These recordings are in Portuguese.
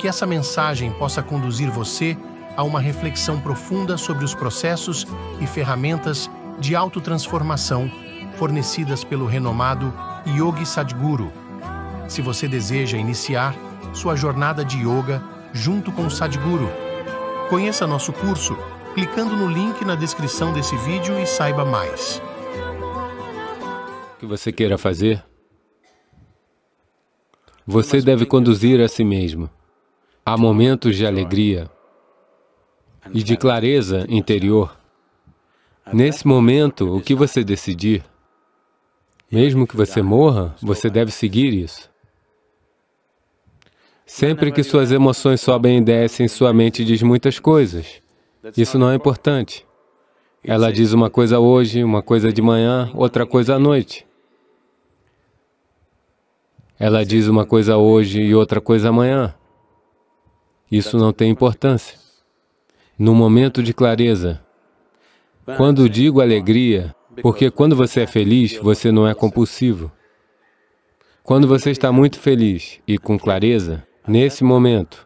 que essa mensagem possa conduzir você a uma reflexão profunda sobre os processos e ferramentas de autotransformação fornecidas pelo renomado Yogi Sadhguru. Se você deseja iniciar sua jornada de yoga junto com o Sadhguru, conheça nosso curso clicando no link na descrição desse vídeo e saiba mais. O que você queira fazer, você deve conduzir a si mesmo. Há momentos de alegria e de clareza interior. Nesse momento, o que você decidir, mesmo que você morra, você deve seguir isso. Sempre que suas emoções sobem e descem, sua mente diz muitas coisas. Isso não é importante. Ela diz uma coisa hoje, uma coisa de manhã, outra coisa à noite. Ela diz uma coisa hoje e outra coisa amanhã. Isso não tem importância. No momento de clareza, quando digo alegria, porque quando você é feliz, você não é compulsivo. Quando você está muito feliz e com clareza, nesse momento,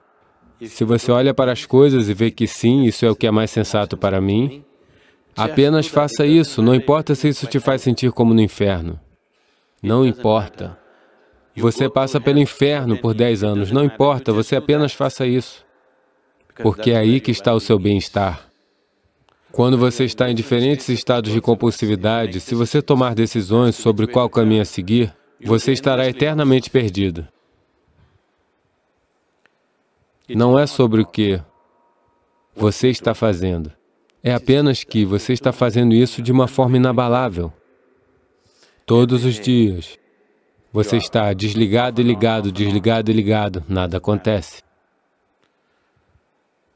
se você olha para as coisas e vê que sim, isso é o que é mais sensato para mim, apenas faça isso, não importa se isso te faz sentir como no inferno. Não importa. Você passa pelo inferno por 10 anos, não importa, você apenas faça isso, porque é aí que está o seu bem-estar. Quando você está em diferentes estados de compulsividade, se você tomar decisões sobre qual caminho a seguir, você estará eternamente perdido. Não é sobre o que você está fazendo. É apenas que você está fazendo isso de uma forma inabalável, todos os dias. Você está desligado e ligado, desligado e ligado, nada acontece.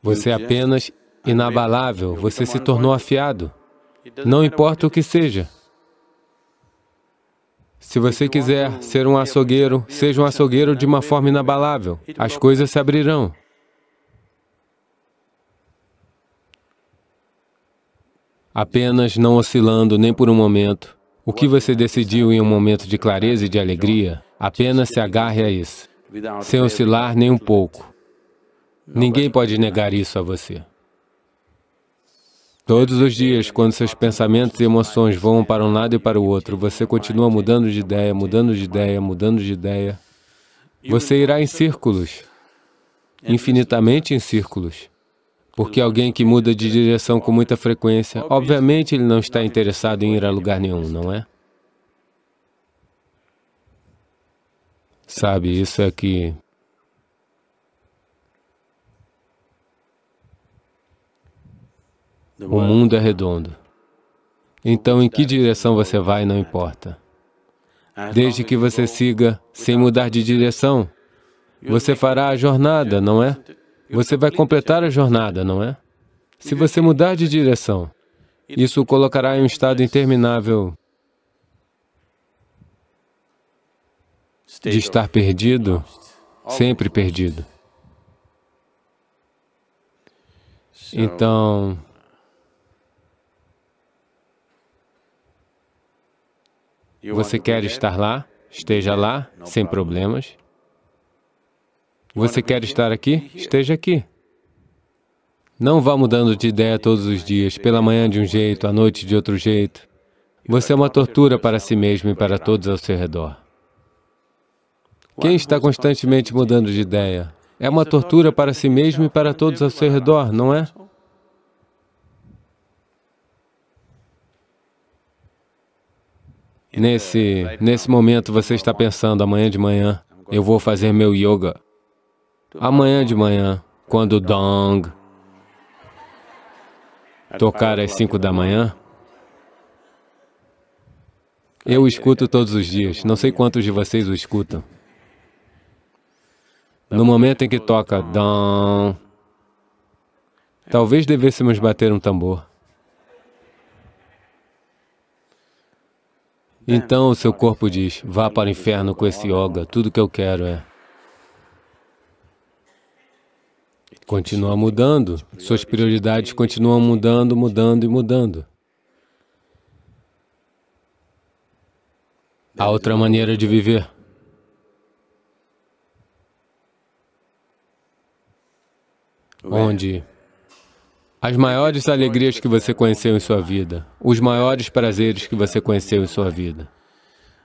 Você é apenas inabalável, você se tornou afiado. Não importa o que seja. Se você quiser ser um açougueiro, seja um açougueiro de uma forma inabalável. As coisas se abrirão. Apenas não oscilando nem por um momento. O que você decidiu em um momento de clareza e de alegria, apenas se agarre a isso, sem oscilar nem um pouco. Ninguém pode negar isso a você. Todos os dias, quando seus pensamentos e emoções vão para um lado e para o outro, você continua mudando de ideia, mudando de ideia, mudando de ideia. Você irá em círculos, infinitamente em círculos porque alguém que muda de direção com muita frequência, obviamente ele não está interessado em ir a lugar nenhum, não é? Sabe, isso é que... O mundo é redondo. Então, em que direção você vai, não importa. Desde que você siga sem mudar de direção, você fará a jornada, não é? Você vai completar a jornada, não é? Se você mudar de direção, isso o colocará em um estado interminável de estar perdido, sempre perdido. Então, você quer estar lá? Esteja lá, sem problemas. Você quer estar aqui? Esteja aqui. Não vá mudando de ideia todos os dias, pela manhã de um jeito, à noite de outro jeito. Você é uma tortura para si mesmo e para todos ao seu redor. Quem está constantemente mudando de ideia é uma tortura para si mesmo e para todos ao seu redor, não é? Nesse, nesse momento você está pensando, amanhã de manhã, eu vou fazer meu yoga. Amanhã de manhã, quando o Dong tocar às 5 da manhã, eu escuto todos os dias, não sei quantos de vocês o escutam. No momento em que toca Dong, talvez devêssemos bater um tambor. Então o seu corpo diz, vá para o inferno com esse yoga, tudo que eu quero é continua mudando, suas prioridades continuam mudando, mudando e mudando. Há outra maneira de viver. Onde as maiores alegrias que você conheceu em sua vida, os maiores prazeres que você conheceu em sua vida,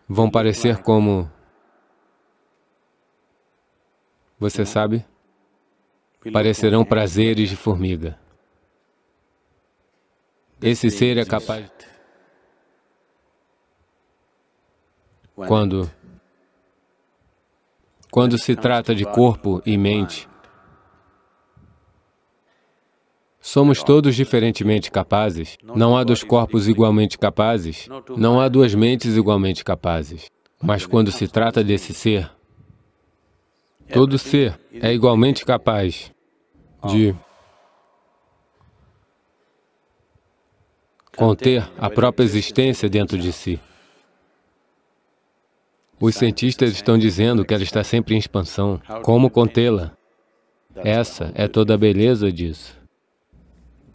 vão parecer como... Você sabe? parecerão prazeres de formiga. Esse ser é capaz... Quando... Né? Quando se tá trata de corpo né? e tá mente, Somos tá todos né? diferentemente capazes. Não há dois corpos igualmente capazes, não há duas mentes igualmente capazes. Mas quando se trata desse ser, é, todo ser é igualmente capaz de conter a própria existência dentro de si. Os cientistas estão dizendo que ela está sempre em expansão. Como contê-la? Essa é toda a beleza disso.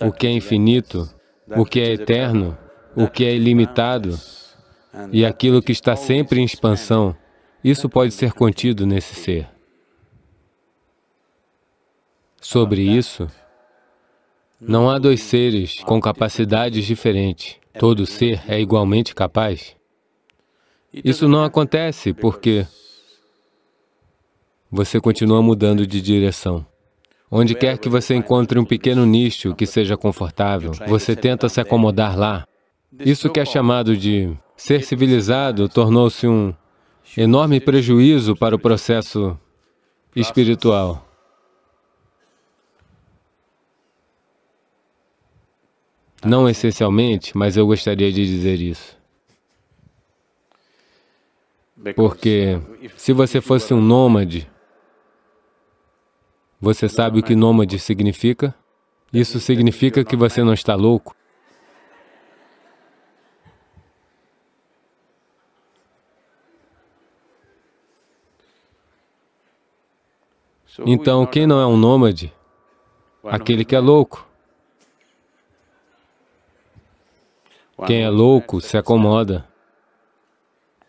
O que é infinito, o que é eterno, o que é ilimitado, e aquilo que está sempre em expansão, isso pode ser contido nesse ser. Sobre tá. isso, não há dois seres com capacidades diferentes. Todo ser é igualmente capaz. Isso não é acontece porque você continua mudando de direção. Onde é quer que você encontre um é pequeno nicho que seja confortável, você tenta se acomodar lá. Isso que é chamado de ser civilizado tornou-se um enorme prejuízo para o processo espiritual. Tá. Não essencialmente, mas eu gostaria de dizer isso. Porque se você fosse um nômade, você sabe o que nômade significa? Isso significa que você não está louco. Então, quem não é um nômade? Aquele é que é louco. Quem é louco se acomoda.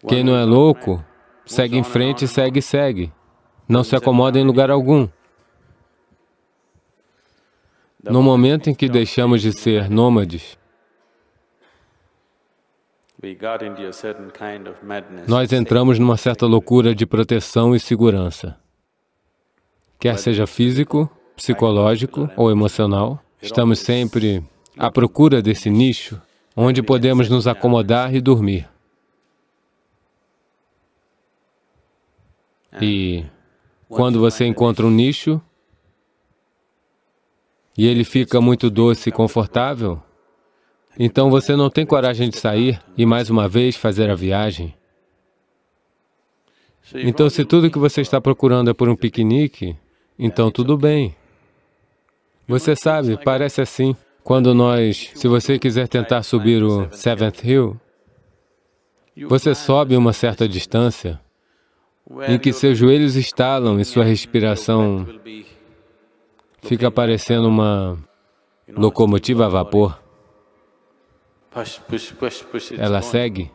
Quem não é louco, segue em frente, segue, segue. Não se acomoda em lugar algum. No momento em que deixamos de ser nômades, nós entramos numa certa loucura de proteção e segurança. Quer seja físico, psicológico ou emocional, estamos sempre à procura desse nicho onde podemos nos acomodar e dormir. É. E quando você encontra um nicho e ele fica muito doce e confortável, então você não tem coragem de sair e mais uma vez fazer a viagem. Então, se tudo que você está procurando é por um piquenique, então tudo bem. Você sabe, parece assim. Quando nós, se você quiser tentar subir o Seventh Hill, você sobe uma certa distância em que seus joelhos estalam e sua respiração fica parecendo uma locomotiva a vapor. Ela segue.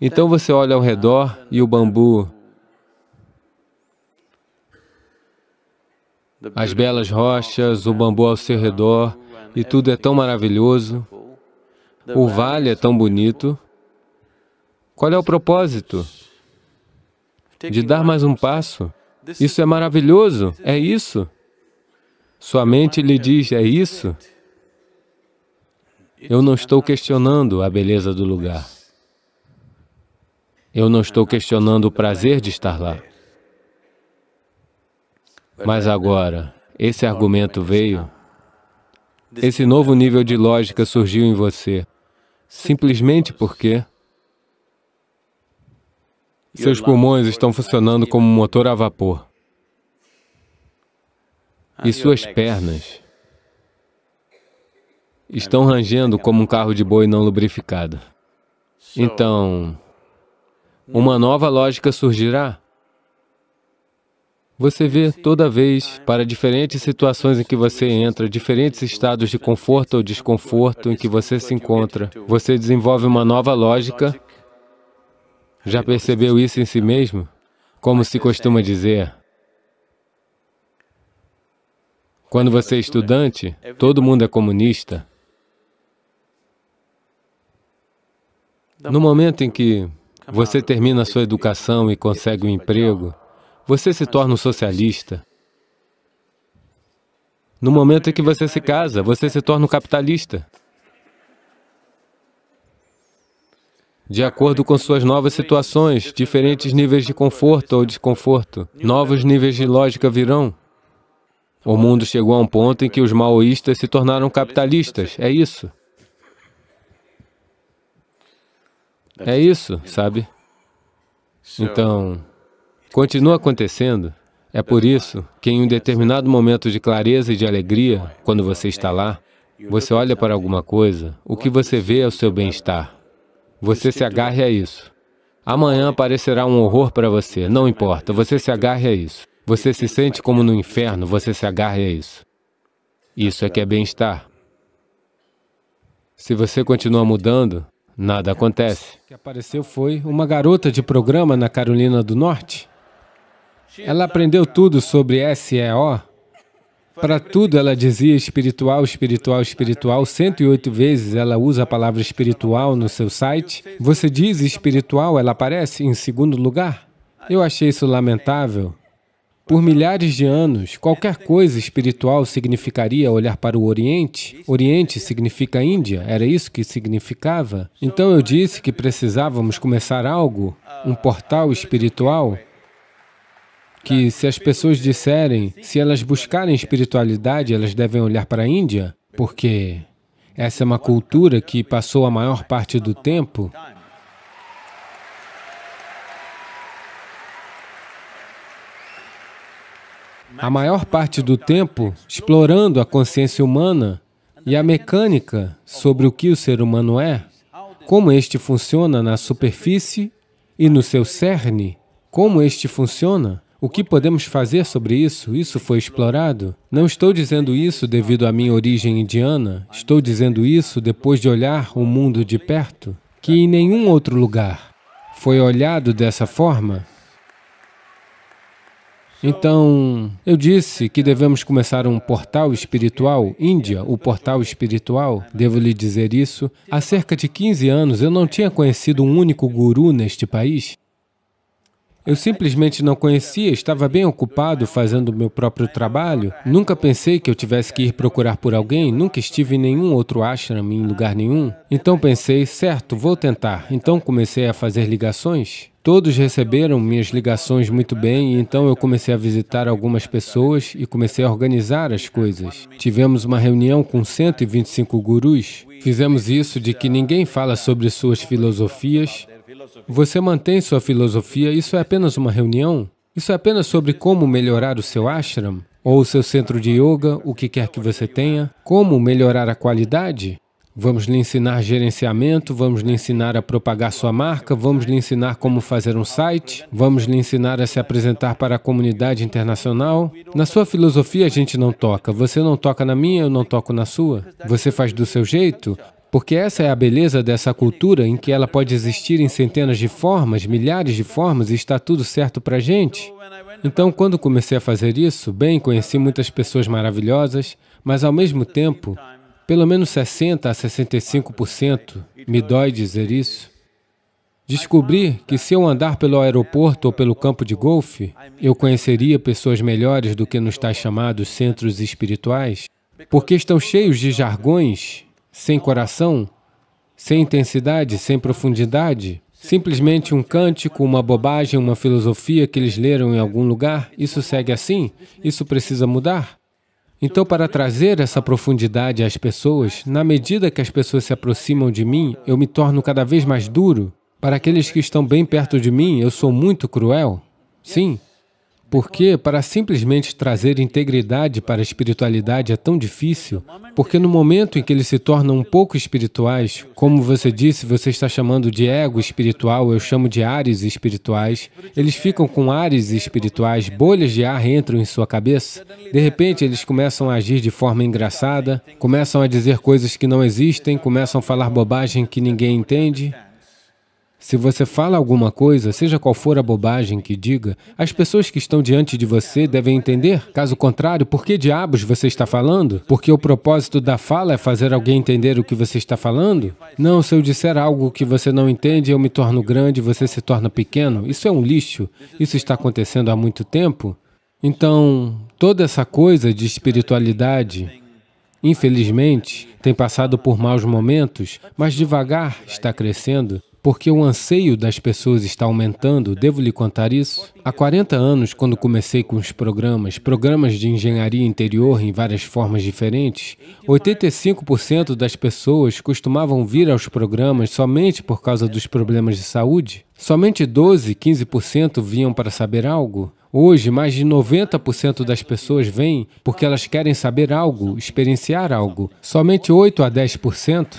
Então você olha ao redor e o bambu, as belas rochas, o bambu ao seu redor, e tudo é tão maravilhoso, o vale é tão bonito. Qual é o propósito? De dar mais um passo. Isso é maravilhoso, é isso. Sua mente lhe diz, é isso. Eu não estou questionando a beleza do lugar. Eu não estou questionando o prazer de estar lá. Mas agora, esse argumento veio esse novo nível de lógica surgiu em você simplesmente porque seus pulmões estão funcionando como um motor a vapor e suas pernas estão rangendo como um carro de boi não lubrificado. Então, uma nova lógica surgirá. Você vê toda vez, para diferentes situações em que você entra, diferentes estados de conforto ou desconforto em que você se encontra, você desenvolve uma nova lógica. Já percebeu isso em si mesmo? Como se costuma dizer. Quando você é estudante, todo mundo é comunista. No momento em que você termina a sua educação e consegue um emprego, você se torna um socialista. No momento em que você se casa, você se torna um capitalista. de acordo com suas novas situações, diferentes níveis de conforto ou desconforto. Novos níveis de lógica virão. O mundo chegou a um ponto em que os maoístas se tornaram capitalistas, é isso. É isso, sabe? Então, continua acontecendo. É por isso que em um determinado momento de clareza e de alegria, quando você está lá, você olha para alguma coisa, o que você vê é o seu bem-estar. Você se agarre a isso. Amanhã aparecerá um horror para você, não importa, você se agarre a isso. Você se sente como no inferno, você se agarre a isso. Isso é que é bem-estar. Se você continua mudando, nada acontece. O que apareceu foi uma garota de programa na Carolina do Norte ela aprendeu tudo sobre SEO. Para tudo ela dizia espiritual, espiritual, espiritual. 108 vezes ela usa a palavra espiritual no seu site. Você diz espiritual, ela aparece em segundo lugar. Eu achei isso lamentável. Por milhares de anos, qualquer coisa espiritual significaria olhar para o Oriente. Oriente significa Índia, era isso que significava. Então eu disse que precisávamos começar algo, um portal espiritual, que se as pessoas disserem, se elas buscarem espiritualidade, elas devem olhar para a Índia, porque essa é uma cultura que passou a maior parte do tempo a maior parte do tempo explorando a consciência humana e a mecânica sobre o que o ser humano é, como este funciona na superfície e no seu cerne, como este funciona. O que podemos fazer sobre isso? Isso foi explorado. Não estou dizendo isso devido à minha origem indiana, estou dizendo isso depois de olhar o mundo de perto, que em nenhum outro lugar foi olhado dessa forma. Então, eu disse que devemos começar um portal espiritual, Índia, o portal espiritual. Devo lhe dizer isso. Há cerca de 15 anos, eu não tinha conhecido um único guru neste país. Eu simplesmente não conhecia, estava bem ocupado fazendo o meu próprio trabalho. Nunca pensei que eu tivesse que ir procurar por alguém, nunca estive em nenhum outro ashram, em lugar nenhum. Então pensei, certo, vou tentar. Então comecei a fazer ligações. Todos receberam minhas ligações muito bem, e então eu comecei a visitar algumas pessoas e comecei a organizar as coisas. Tivemos uma reunião com 125 gurus. Fizemos isso de que ninguém fala sobre suas filosofias, você mantém sua filosofia, isso é apenas uma reunião? Isso é apenas sobre como melhorar o seu ashram? Ou o seu centro de yoga, o que quer que você tenha? Como melhorar a qualidade? Vamos lhe ensinar gerenciamento, vamos lhe ensinar a propagar sua marca, vamos lhe ensinar como fazer um site, vamos lhe ensinar a se apresentar para a comunidade internacional. Na sua filosofia a gente não toca, você não toca na minha, eu não toco na sua. Você faz do seu jeito, porque essa é a beleza dessa cultura em que ela pode existir em centenas de formas, milhares de formas, e está tudo certo para a gente. Então, quando comecei a fazer isso, bem, conheci muitas pessoas maravilhosas, mas ao mesmo tempo, pelo menos 60% a 65%, me dói dizer isso, descobri que se eu andar pelo aeroporto ou pelo campo de golfe, eu conheceria pessoas melhores do que nos tais chamados centros espirituais, porque estão cheios de jargões sem coração, sem intensidade, sem profundidade, simplesmente um cântico, uma bobagem, uma filosofia que eles leram em algum lugar, isso segue assim? Isso precisa mudar? Então, para trazer essa profundidade às pessoas, na medida que as pessoas se aproximam de mim, eu me torno cada vez mais duro. Para aqueles que estão bem perto de mim, eu sou muito cruel. Sim, porque para simplesmente trazer integridade para a espiritualidade é tão difícil, porque no momento em que eles se tornam um pouco espirituais, como você disse, você está chamando de ego espiritual, eu chamo de ares espirituais, eles ficam com ares espirituais, bolhas de ar entram em sua cabeça, de repente eles começam a agir de forma engraçada, começam a dizer coisas que não existem, começam a falar bobagem que ninguém entende, se você fala alguma coisa, seja qual for a bobagem que diga, as pessoas que estão diante de você devem entender. Caso contrário, por que diabos você está falando? Porque o propósito da fala é fazer alguém entender o que você está falando? Não, se eu disser algo que você não entende, eu me torno grande, e você se torna pequeno. Isso é um lixo. Isso está acontecendo há muito tempo. Então, toda essa coisa de espiritualidade, infelizmente, tem passado por maus momentos, mas devagar está crescendo porque o anseio das pessoas está aumentando, devo lhe contar isso? Há 40 anos, quando comecei com os programas, programas de engenharia interior em várias formas diferentes, 85% das pessoas costumavam vir aos programas somente por causa dos problemas de saúde. Somente 12, 15% vinham para saber algo. Hoje, mais de 90% das pessoas vêm porque elas querem saber algo, experienciar algo. Somente 8 a 10%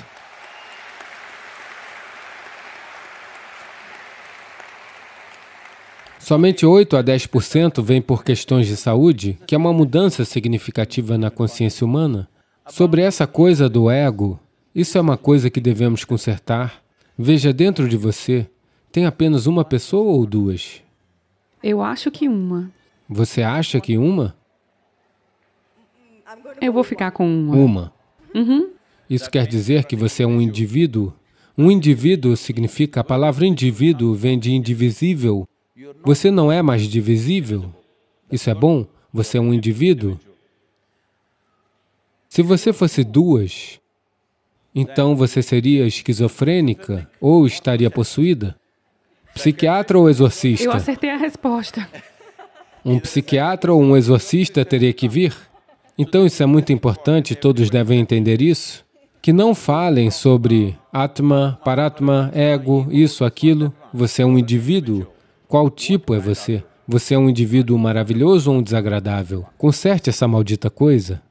Somente 8 a 10% vem por questões de saúde, que é uma mudança significativa na consciência humana. Sobre essa coisa do ego, isso é uma coisa que devemos consertar. Veja dentro de você, tem apenas uma pessoa ou duas? Eu acho que uma. Você acha que uma? Eu vou ficar com uma. Uma. Uhum. Isso quer dizer que você é um indivíduo? Um indivíduo significa, a palavra indivíduo vem de indivisível, você não é mais divisível. Isso é bom? Você é um indivíduo? Se você fosse duas, então você seria esquizofrênica ou estaria possuída? Psiquiatra ou exorcista? Eu acertei a resposta. Um psiquiatra ou um exorcista teria que vir? Então isso é muito importante, todos devem entender isso. Que não falem sobre Atma, Paratma, ego, isso, aquilo. Você é um indivíduo. Qual tipo é você? Você é um indivíduo maravilhoso ou um desagradável? Conserte essa maldita coisa.